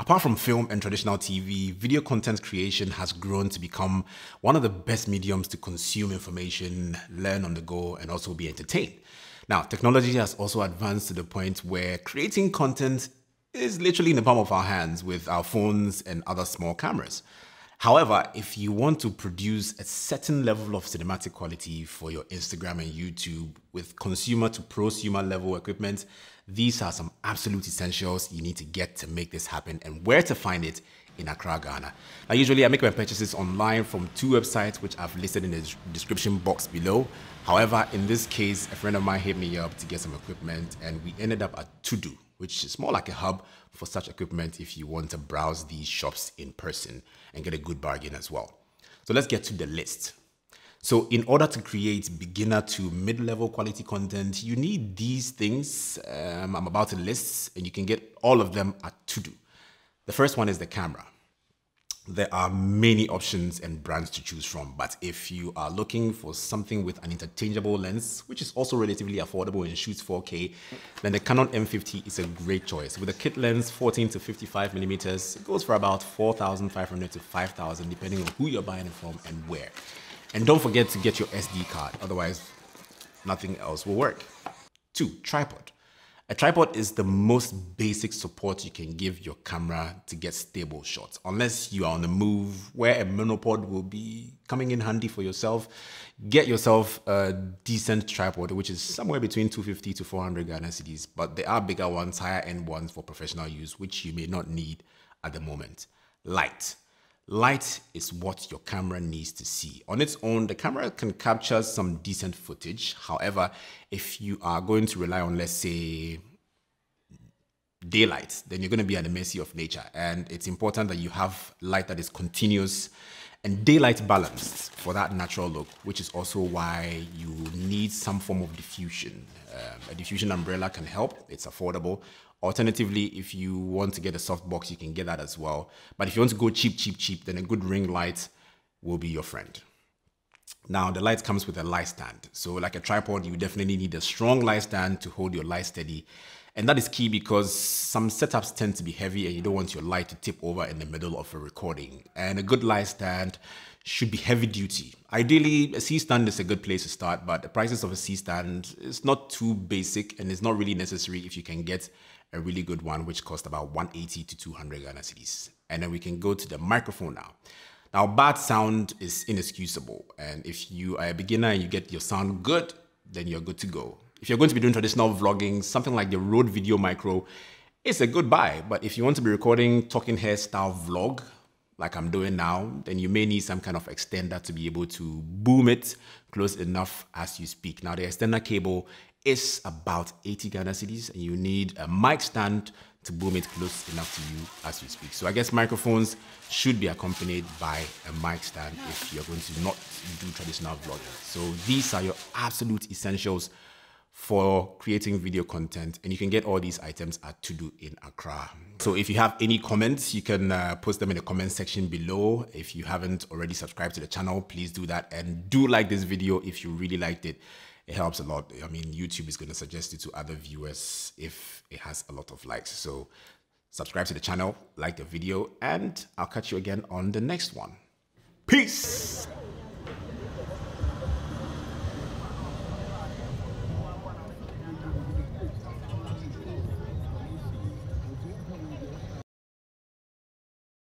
Apart from film and traditional TV, video content creation has grown to become one of the best mediums to consume information, learn on the go, and also be entertained. Now, technology has also advanced to the point where creating content is literally in the palm of our hands with our phones and other small cameras. However, if you want to produce a certain level of cinematic quality for your Instagram and YouTube with consumer to prosumer level equipment, these are some absolute essentials you need to get to make this happen and where to find it in Accra, Ghana. Now, usually I make my purchases online from two websites, which I've listed in the description box below. However, in this case, a friend of mine hit me up to get some equipment and we ended up at Todo which is more like a hub for such equipment if you want to browse these shops in person and get a good bargain as well. So let's get to the list. So in order to create beginner to mid-level quality content, you need these things um, I'm about to list, and you can get all of them at Todo. The first one is the camera there are many options and brands to choose from, but if you are looking for something with an interchangeable lens, which is also relatively affordable and shoots 4K, then the Canon M50 is a great choice. With a kit lens 14 to 55 millimeters, it goes for about 4,500 to 5,000, depending on who you're buying it from and where. And don't forget to get your SD card, otherwise nothing else will work. Two, tripod. A tripod is the most basic support you can give your camera to get stable shots, unless you are on the move where a monopod will be coming in handy for yourself. Get yourself a decent tripod, which is somewhere between 250 to 400 Ghana cedis, but there are bigger ones, higher end ones for professional use, which you may not need at the moment. Light. Light is what your camera needs to see. On its own, the camera can capture some decent footage. However, if you are going to rely on, let's say, daylight, then you're going to be at the mercy of nature. And it's important that you have light that is continuous and daylight balanced for that natural look, which is also why you need some form of diffusion. Um, a diffusion umbrella can help, it's affordable. Alternatively, if you want to get a soft box, you can get that as well. But if you want to go cheap, cheap, cheap, then a good ring light will be your friend. Now the light comes with a light stand. So like a tripod, you definitely need a strong light stand to hold your light steady. And that is key because some setups tend to be heavy and you don't want your light to tip over in the middle of a recording. And a good light stand should be heavy duty. Ideally, a C-stand is a good place to start, but the prices of a C-stand is not too basic and it's not really necessary if you can get a really good one, which costs about 180 to 200 Ghana cedis. And then we can go to the microphone now. Now, bad sound is inexcusable. And if you are a beginner and you get your sound good, then you're good to go. If you're going to be doing traditional vlogging, something like the Rode Video Micro, it's a good buy. But if you want to be recording talking hairstyle style vlog, like I'm doing now, then you may need some kind of extender to be able to boom it close enough as you speak. Now the extender cable is about 80 Ghana cedis and you need a mic stand to boom it close enough to you as you speak. So I guess microphones should be accompanied by a mic stand if you're going to not do traditional vlogging. So these are your absolute essentials for creating video content and you can get all these items at To Do in Accra. So if you have any comments, you can uh, post them in the comment section below. If you haven't already subscribed to the channel, please do that and do like this video if you really liked it. It helps a lot. I mean, YouTube is going to suggest it to other viewers if it has a lot of likes. So subscribe to the channel, like the video, and I'll catch you again on the next one. Peace!